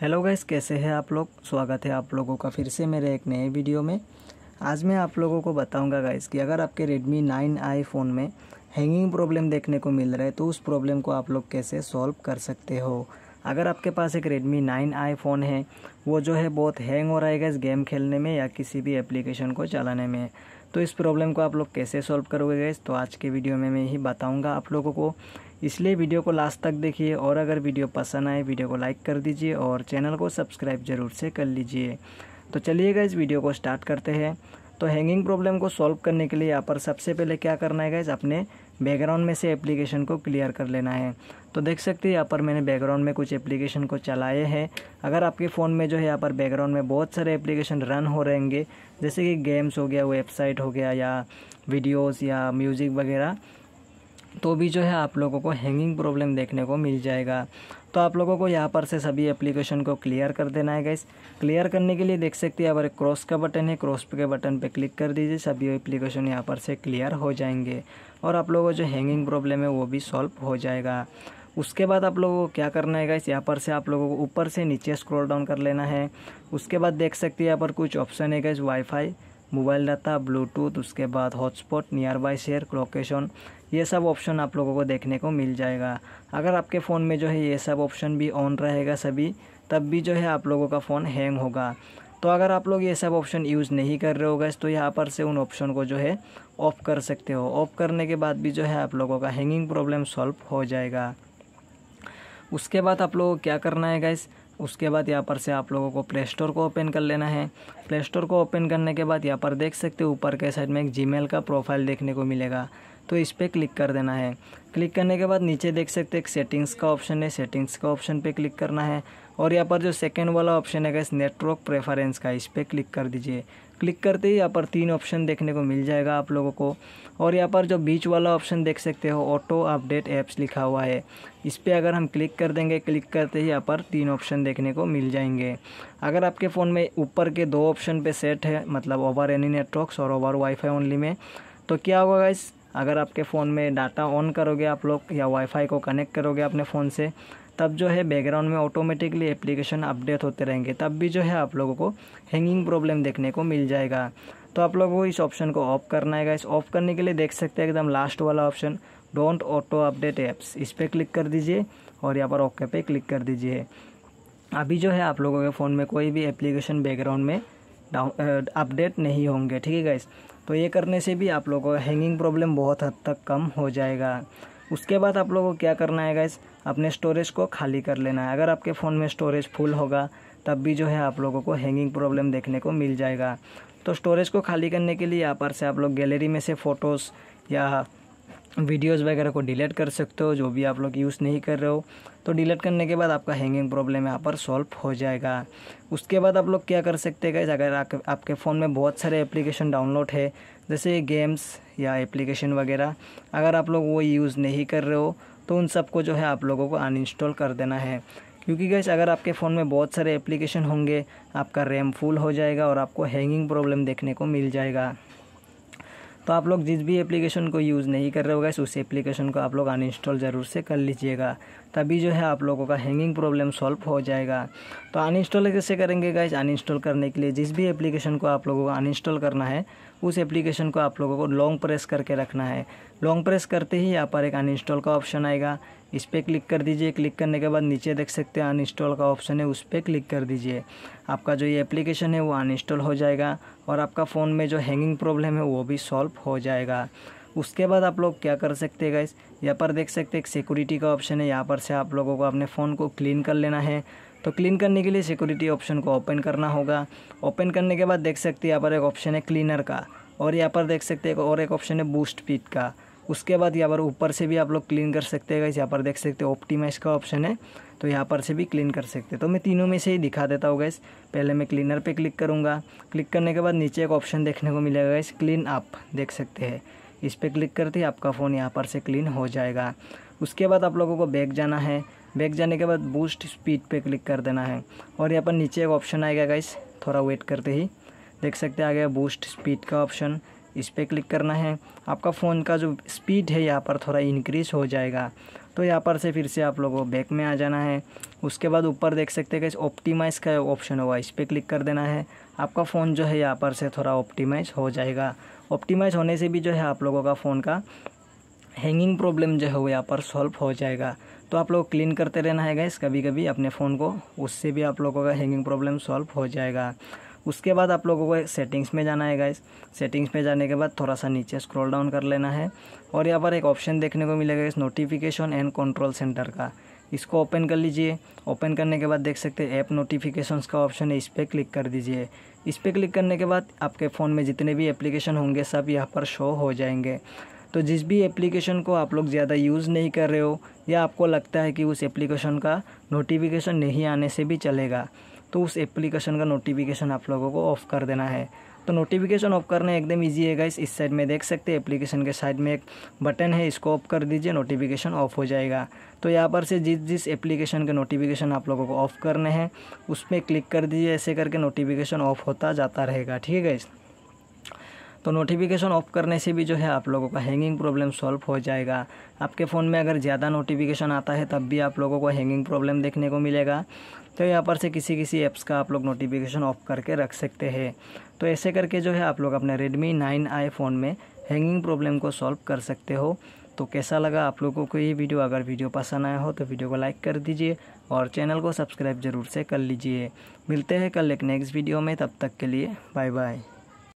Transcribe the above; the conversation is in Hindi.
हेलो गाइस कैसे हैं आप लोग स्वागत है आप लोगों का फिर से मेरे एक नए वीडियो में आज मैं आप लोगों को बताऊंगा गाइस कि अगर आपके Redmi 9i फ़ोन में हैंगिंग प्रॉब्लम देखने को मिल रहा है तो उस प्रॉब्लम को आप लोग कैसे सॉल्व कर सकते हो अगर आपके पास एक Redmi 9i फ़ोन है वो जो है बहुत हैंग हो रहा है गैस गेम खेलने में या किसी भी एप्लीकेशन को चलाने में तो इस प्रॉब्लम को आप लोग कैसे सॉल्व करोगे गैस तो आज के वीडियो में मैं यही बताऊँगा आप लोगों को इसलिए वीडियो को लास्ट तक देखिए और अगर वीडियो पसंद आए वीडियो को लाइक कर दीजिए और चैनल को सब्सक्राइब ज़रूर से कर लीजिए तो चलिएगा इस वीडियो को स्टार्ट करते हैं तो हैंगिंग प्रॉब्लम को सॉल्व करने के लिए यहाँ पर सबसे पहले क्या करना है गाइज अपने बैकग्राउंड में से एप्लीकेशन को क्लियर कर लेना है तो देख सकते हैं यहाँ पर मैंने बैकग्राउंड में कुछ एप्लीकेशन को चलाए हैं अगर आपके फ़ोन में जो है यहाँ पर बैकग्राउंड में बहुत सारे एप्लीकेशन रन हो रहेंगे जैसे कि गेम्स हो गया वेबसाइट हो गया या वीडियोस या म्यूज़िक वगैरह तो भी जो है आप लोगों को हैंगिंग प्रॉब्लम देखने को मिल जाएगा तो आप लोगों को यहाँ पर से सभी एप्लीकेशन को क्लियर कर देना है गाइस क्लियर करने के लिए देख सकते हैं अगर क्रॉस का बटन है क्रॉस के बटन पे क्लिक कर दीजिए सभी एप्लीकेशन यहाँ पर से क्लियर हो जाएंगे और आप लोगों को जो हैंगिंग प्रॉब्लम है वो भी सॉल्व हो जाएगा उसके बाद आप लोगों को क्या करना है गाइस यहाँ पर से आप लोगों को ऊपर से नीचे स्क्रोल डाउन कर लेना है उसके बाद देख सकते हैं यहाँ पर कुछ ऑप्शन है guys wifi mobile data Bluetooth उसके बाद hotspot nearby share location ये सब ऑप्शन आप लोगों को देखने को मिल जाएगा अगर आपके फ़ोन में जो है ये सब ऑप्शन भी ऑन रहेगा सभी तब भी जो है आप लोगों का फ़ोन हैंग होगा तो अगर आप लोग ये सब ऑप्शन यूज़ नहीं कर रहे हो गए तो यहाँ पर से उन ऑप्शन को जो है ऑफ कर सकते हो ऑफ करने के बाद भी जो है आप लोगों का हैंगिंग प्रॉब्लम सॉल्व हो जाएगा उसके बाद आप लोगों को क्या करना है गैस उसके बाद यहाँ पर से आप लोगों को प्ले स्टोर को ओपन कर लेना है प्ले स्टोर को ओपन करने के बाद यहाँ पर देख सकते हो ऊपर के साइड में एक जीमेल का प्रोफाइल देखने को मिलेगा तो इस पर क्लिक कर देना है क्लिक करने के बाद नीचे देख सकते हैं एक सेटिंग्स का ऑप्शन है सेटिंग्स का ऑप्शन पे क्लिक करना है और यहाँ पर जो सेकेंड वाला ऑप्शन है गैस नेटवर्क प्रेफरेंस का इस पर क्लिक कर दीजिए क्लिक करते ही यहाँ पर तीन ऑप्शन देखने को मिल जाएगा आप लोगों को और यहाँ पर जो बीच वाला ऑप्शन देख सकते हो ऑटो अपडेट ऐप्स लिखा हुआ है इस पर अगर हम क्लिक कर देंगे क्लिक करते ही यहाँ पर तीन ऑप्शन देखने को मिल जाएंगे अगर आपके फ़ोन में ऊपर के दो ऑप्शन पे सेट है मतलब ओवर एनी नेटवर्क्स और ओवर वाईफाई ओनली में तो क्या होगा गाइस अगर आपके फ़ोन में डाटा ऑन करोगे आप लोग या वाईफाई को कनेक्ट करोगे अपने फ़ोन से तब जो है बैकग्राउंड में ऑटोमेटिकली एप्लीकेशन अपडेट होते रहेंगे तब भी जो है आप लोगों को हैंगिंग प्रॉब्लम देखने को मिल जाएगा तो आप लोगों को इस ऑप्शन को ऑफ करना है इस ऑफ करने के लिए देख सकते हैं एकदम लास्ट वाला option don't auto update apps इस पर क्लिक कर दीजिए और यहाँ पर ओके पे क्लिक कर दीजिए अभी जो है आप लोगों के फ़ोन में कोई भी एप्लीकेशन बैकग्राउंड में डाउन अपडेट नहीं होंगे ठीक है गाइस तो ये करने से भी आप लोगों का हैंगिंग प्रॉब्लम बहुत हद तक कम हो जाएगा उसके बाद आप लोगों को क्या करना है गाइस अपने स्टोरेज को खाली कर लेना है अगर आपके फ़ोन में स्टोरेज फुल होगा तब भी जो है आप लोगों को हैंगिंग प्रॉब्लम देखने को मिल जाएगा तो स्टोरेज को खाली करने के लिए यहाँ पर से आप लोग गैलरी में से फ़ोटोज़ या वीडियोस वगैरह को डिलीट कर सकते हो जो भी आप लोग यूज़ नहीं कर रहे हो तो डिलीट करने के बाद आपका हैंगिंग प्रॉब्लम यहाँ पर सॉल्व हो जाएगा उसके बाद आप लोग क्या कर सकते हैं अगर आप, आपके फ़ोन में बहुत सारे एप्लीकेशन डाउनलोड है जैसे गेम्स या एप्लीकेशन वगैरह अगर आप लोग वो यूज़ नहीं कर रहे हो तो उन सबको जो है आप लोगों को अनइंस्टॉल कर देना है क्योंकि गैस अगर आपके फ़ोन में बहुत सारे एप्लीकेशन होंगे आपका रैम फुल हो जाएगा और आपको हैंगिंग प्रॉब्लम देखने को मिल जाएगा तो आप लोग जिस भी एप्लीकेशन को यूज़ नहीं कर रहे हो गैस उस एप्लीकेशन को आप लोग अनइंस्टॉल ज़रूर से कर लीजिएगा तभी जो है आप लोगों का हैंगिंग प्रॉब्लम सॉल्व हो जाएगा तो अनइंस्टॉल कैसे करेंगे गैस अनइंस्टॉल करने के लिए जिस भी एप्लीकेशन को आप लोगों को अनइंस्टॉल करना है उस एप्लीकेशन को आप लोगों को लॉन्ग प्रेस करके रखना है लॉन्ग प्रेस करते ही यहाँ पर एक अनइंस्टॉल का ऑप्शन आएगा इस पर क्लिक कर दीजिए क्लिक करने के बाद नीचे देख सकते हैं अनइंस्टॉल का ऑप्शन है उस पर क्लिक कर दीजिए आपका जो ये एप्लीकेशन है वो अनइंस्टॉल हो जाएगा और आपका फ़ोन में जो हैंगिंग प्रॉब्लम है वो भी सॉल्व हो जाएगा उसके बाद आप लोग क्या कर सकते हैं गाइस यहाँ पर देख सकते हैं एक सिक्योरिटी का ऑप्शन है यहाँ पर से आप लोगों को अपने फ़ोन को क्लीन कर लेना है तो क्लीन करने के लिए सिक्योरिटी ऑप्शन को ओपन करना होगा ओपन करने के बाद देख सकते हैं यहाँ पर एक ऑप्शन है क्लीनर का और यहाँ पर देख सकते हैं और एक ऑप्शन है बूस्ट पिट का उसके बाद यहाँ पर ऊपर से भी आप लोग क्लीन कर सकते हैं यहाँ पर देख सकते हो ऑप्टीमाइज का ऑप्शन है तो यहाँ पर से भी क्लीन कर सकते हैं तो मैं तीनों में से ही दिखा देता हूँ गैस पहले मैं क्लीनर पे क्लिक करूँगा क्लिक करने के बाद नीचे एक ऑप्शन देखने को मिलेगा गैस क्लीन अप देख सकते हैं इस पर क्लिक करते ही आपका फ़ोन यहाँ पर से क्लीन हो जाएगा उसके बाद आप लोगों को बैग जाना है बैग जाने के बाद बूस्ट स्पीड पर क्लिक कर देना है और यहाँ पर नीचे एक ऑप्शन आएगा गैस थोड़ा वेट करते ही देख सकते हैं आ गया बूस्ट स्पीड का ऑप्शन इस पर क्लिक करना है आपका फ़ोन का जो स्पीड है यहाँ पर थोड़ा इंक्रीज़ हो जाएगा तो यहाँ पर से फिर से आप लोगों को बैक में आ जाना है उसके बाद ऊपर देख सकते हैं कि ऑप्टिमाइज़ का ऑप्शन होगा इस पर क्लिक कर देना है आपका फ़ोन जो है यहाँ पर से थोड़ा ऑप्टिमाइज़ हो जाएगा ऑप्टिमाइज़ होने से भी जो है आप लोगों का फ़ोन का हैंगिंग प्रॉब्लम जो है वो यहाँ पर सॉल्व हो जाएगा तो आप लोग क्लीन करते रहना है गैस कभी कभी अपने फ़ोन को उससे भी आप लोगों का हैंगिंग प्रॉब्लम सॉल्व हो जाएगा उसके बाद आप लोगों को सेटिंग्स में जाना है गाइस सेटिंग्स में जाने के बाद थोड़ा सा नीचे स्क्रॉल डाउन कर लेना है और यहाँ पर एक ऑप्शन देखने को मिलेगा इस नोटिफिकेशन एंड कंट्रोल सेंटर का इसको ओपन कर लीजिए ओपन करने के बाद देख सकते हैं ऐप नोटिफिकेशंस का ऑप्शन है इस पर क्लिक कर दीजिए इस पर क्लिक करने के बाद आपके फ़ोन में जितने भी एप्लीकेशन होंगे सब यहाँ पर शो हो जाएंगे तो जिस भी एप्लीकेशन को आप लोग ज़्यादा यूज़ नहीं कर रहे हो या आपको लगता है कि उस एप्लीकेशन का नोटिफिकेशन नहीं आने से भी चलेगा तो उस एप्लीकेशन का नोटिफिकेशन आप लोगों को ऑफ़ कर देना है तो नोटिफिकेशन ऑफ करना एकदम इजी है गाइस इस साइड में देख सकते हैं एप्लीकेशन के साइड में एक बटन है इसको ऑफ कर दीजिए नोटिफिकेशन ऑफ हो जाएगा तो यहाँ पर से जिस जिस एप्लीकेशन के नोटिफिकेशन आप लोगों को ऑफ़ करने हैं उसमें क्लिक कर दीजिए ऐसे करके नोटिफिकेशन ऑफ होता जाता रहेगा ठीक है गाइस तो नोटिफिकेशन ऑफ करने से भी जो है आप लोगों का हैंगिंग प्रॉब्लम सॉल्व हो जाएगा आपके फ़ोन में अगर ज़्यादा नोटिफिकेशन आता है तब भी आप लोगों को हैंगिंग प्रॉब्लम देखने को मिलेगा तो यहाँ पर से किसी किसी ऐप्स का आप लोग नोटिफिकेशन ऑफ करके रख सकते हैं तो ऐसे करके जो है आप लोग अपने रेडमी नाइन आई फ़ोन में हैंगिंग प्रॉब्लम को सॉल्व कर सकते हो तो कैसा लगा आप लोगों को ये वीडियो अगर वीडियो पसंद आया हो तो वीडियो को लाइक कर दीजिए और चैनल को सब्सक्राइब ज़रूर से कर लीजिए मिलते हैं कल एक नेक्स्ट वीडियो में तब तक के लिए बाय बाय